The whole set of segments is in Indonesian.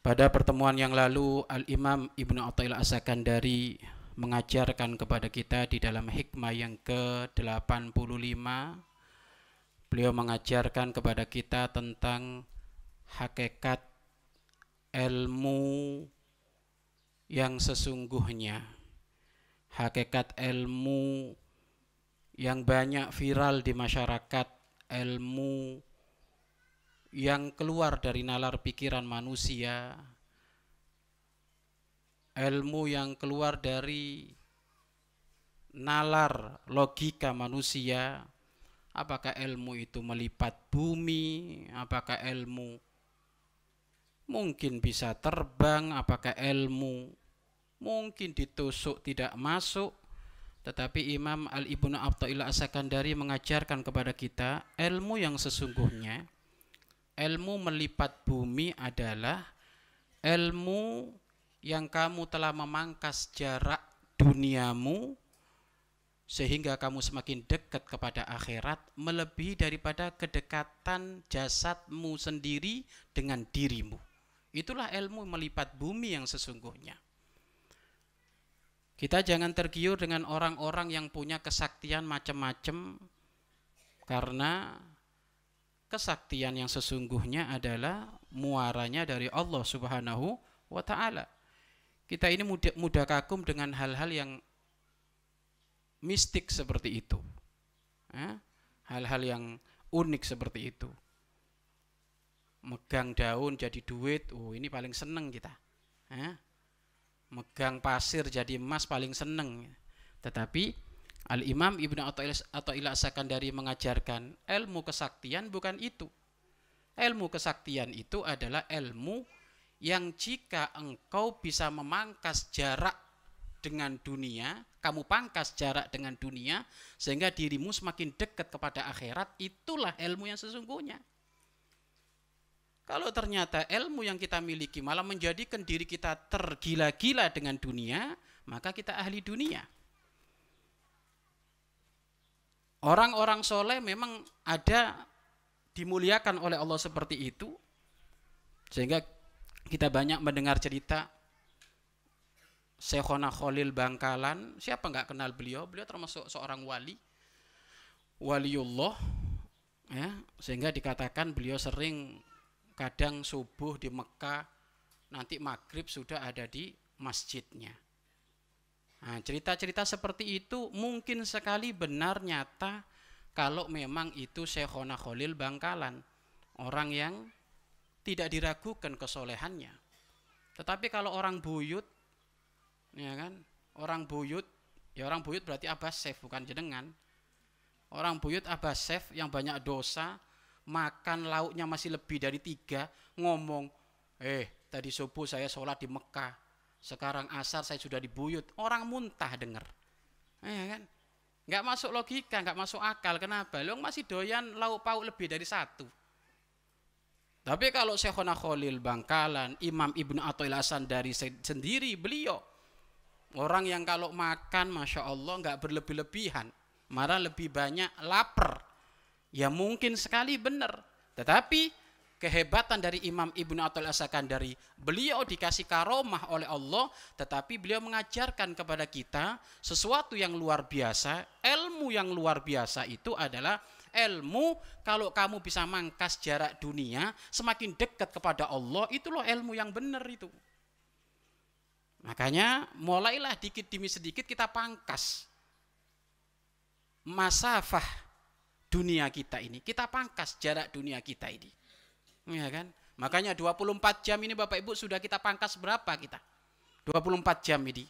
Pada pertemuan yang lalu, Al-Imam Ibn Athail as mengajarkan kepada kita di dalam hikmah yang ke-85 beliau mengajarkan kepada kita tentang hakikat ilmu yang sesungguhnya hakikat ilmu yang banyak viral di masyarakat ilmu yang keluar dari nalar pikiran manusia, ilmu yang keluar dari nalar logika manusia, apakah ilmu itu melipat bumi, apakah ilmu mungkin bisa terbang, apakah ilmu mungkin ditusuk tidak masuk, tetapi Imam Al-Ibnu Abthaillah as mengajarkan kepada kita ilmu yang sesungguhnya ilmu melipat bumi adalah ilmu yang kamu telah memangkas jarak duniamu sehingga kamu semakin dekat kepada akhirat melebihi daripada kedekatan jasadmu sendiri dengan dirimu. Itulah ilmu melipat bumi yang sesungguhnya. Kita jangan tergiur dengan orang-orang yang punya kesaktian macam-macam karena kesaktian yang sesungguhnya adalah muaranya dari Allah Subhanahu wa taala. Kita ini mudah, mudah kagum dengan hal-hal yang mistik seperti itu. Ya, hal-hal yang unik seperti itu. Megang daun jadi duit, oh ini paling seneng kita. Ya, megang pasir jadi emas paling seneng. Tetapi Al-Imam Ibnu Athaillah Sakandari mengajarkan ilmu kesaktian bukan itu. Ilmu kesaktian itu adalah ilmu yang jika engkau bisa memangkas jarak dengan dunia, kamu pangkas jarak dengan dunia sehingga dirimu semakin dekat kepada akhirat, itulah ilmu yang sesungguhnya. Kalau ternyata ilmu yang kita miliki malah menjadikan diri kita tergila-gila dengan dunia, maka kita ahli dunia. Orang-orang soleh memang ada dimuliakan oleh Allah seperti itu. Sehingga kita banyak mendengar cerita Syekhona Khalil Bangkalan. Siapa nggak kenal beliau? Beliau termasuk seorang wali. Waliullah. Ya, sehingga dikatakan beliau sering kadang subuh di Mekah nanti maghrib sudah ada di masjidnya. Nah, cerita-cerita seperti itu mungkin sekali benar nyata kalau memang itu Syekhona Khalil Bangkalan, orang yang tidak diragukan kesolehannya. Tetapi kalau orang buyut, ya kan, orang buyut, ya orang buyut berarti Abbasef bukan jenengan. Orang buyut Abbasef yang banyak dosa, makan lauknya masih lebih dari tiga, ngomong, eh tadi subuh saya sholat di Mekah, sekarang asar saya sudah dibuyut, orang muntah dengar. Eh, ya kan? Nggak masuk logika, nggak masuk akal. Kenapa? Lu masih doyan lauk pauk lebih dari satu. Tapi kalau Syekhona Khalil Bangkalan, Imam Ibnu Athail Hasan dari sendiri beliau orang yang kalau makan Masya Allah nggak berlebih-lebihan, marah lebih banyak lapar. Ya mungkin sekali benar, tetapi kehebatan dari Imam Ibnu Atul dari Beliau dikasih karomah oleh Allah, tetapi beliau mengajarkan kepada kita sesuatu yang luar biasa. Ilmu yang luar biasa itu adalah ilmu kalau kamu bisa mangkas jarak dunia, semakin dekat kepada Allah, itu loh ilmu yang benar itu. Makanya mulailah dikit demi sedikit kita pangkas masafah dunia kita ini. Kita pangkas jarak dunia kita ini. Ya kan? Makanya 24 jam ini Bapak Ibu sudah kita pangkas berapa kita? 24 jam ini.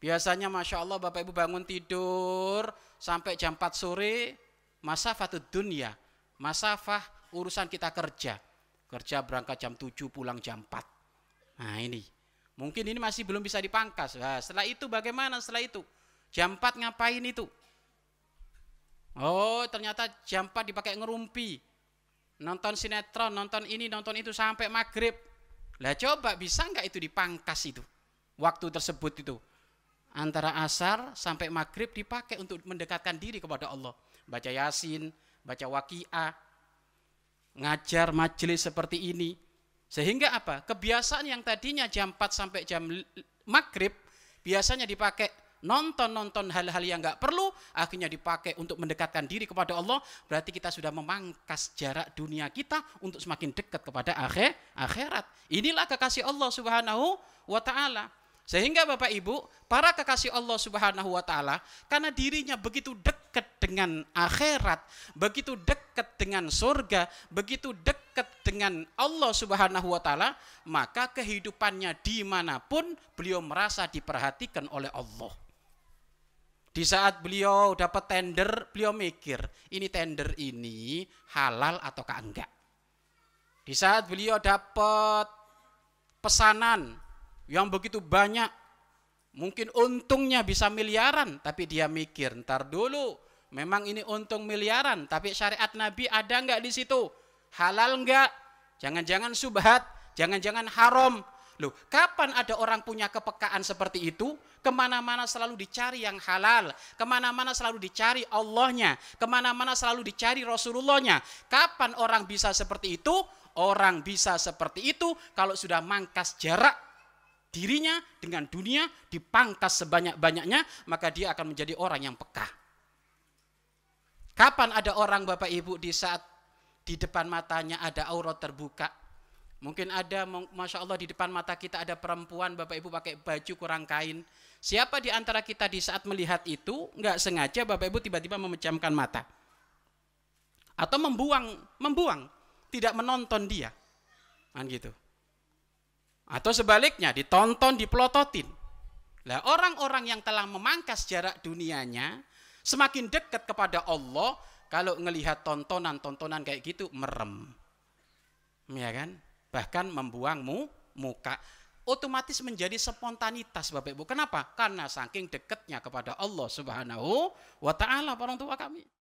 Biasanya Masya Allah Bapak Ibu bangun tidur sampai jam 4 sore, masafah dunia, masafah urusan kita kerja. Kerja berangkat jam 7, pulang jam 4. Nah ini, mungkin ini masih belum bisa dipangkas. Nah, setelah itu bagaimana setelah itu? Jam 4 ngapain itu? Oh ternyata jam 4 dipakai ngerumpi nonton sinetron, nonton ini, nonton itu sampai maghrib. Lah coba bisa nggak itu dipangkas itu? Waktu tersebut itu antara asar sampai maghrib dipakai untuk mendekatkan diri kepada Allah. Baca yasin, baca wakia ngajar majelis seperti ini. Sehingga apa? Kebiasaan yang tadinya jam 4 sampai jam maghrib biasanya dipakai nonton-nonton hal-hal yang nggak perlu, akhirnya dipakai untuk mendekatkan diri kepada Allah, berarti kita sudah memangkas jarak dunia kita untuk semakin dekat kepada akhir akhirat. Inilah kekasih Allah Subhanahu wa taala. Sehingga Bapak Ibu, para kekasih Allah Subhanahu wa taala karena dirinya begitu dekat dengan akhirat, begitu dekat dengan surga, begitu dekat dengan Allah Subhanahu wa taala, maka kehidupannya dimanapun beliau merasa diperhatikan oleh Allah. Di saat beliau dapat tender, beliau mikir, ini tender ini halal atau enggak. Di saat beliau dapat pesanan yang begitu banyak, mungkin untungnya bisa miliaran, tapi dia mikir, ntar dulu, memang ini untung miliaran, tapi syariat Nabi ada enggak di situ? Halal enggak? Jangan-jangan subhat, jangan-jangan haram, Loh, kapan ada orang punya kepekaan seperti itu? Kemana-mana selalu dicari yang halal. Kemana-mana selalu dicari Allahnya. Kemana-mana selalu dicari Rasulullahnya. Kapan orang bisa seperti itu? Orang bisa seperti itu kalau sudah mangkas jarak dirinya dengan dunia dipangkas sebanyak-banyaknya maka dia akan menjadi orang yang peka. Kapan ada orang Bapak Ibu di saat di depan matanya ada aurat terbuka Mungkin ada, masya Allah di depan mata kita ada perempuan, bapak ibu pakai baju kurang kain. Siapa di antara kita di saat melihat itu Enggak sengaja bapak ibu tiba-tiba memejamkan mata atau membuang, membuang, tidak menonton dia, kan gitu. Atau sebaliknya ditonton, dipelototin. Lah orang-orang yang telah memangkas jarak dunianya semakin dekat kepada Allah kalau ngelihat tontonan-tontonan kayak gitu merem. Ya kan? bahkan membuangmu muka otomatis menjadi spontanitas Bapak Ibu. Kenapa? Karena saking dekatnya kepada Allah Subhanahu wa taala orang tua kami.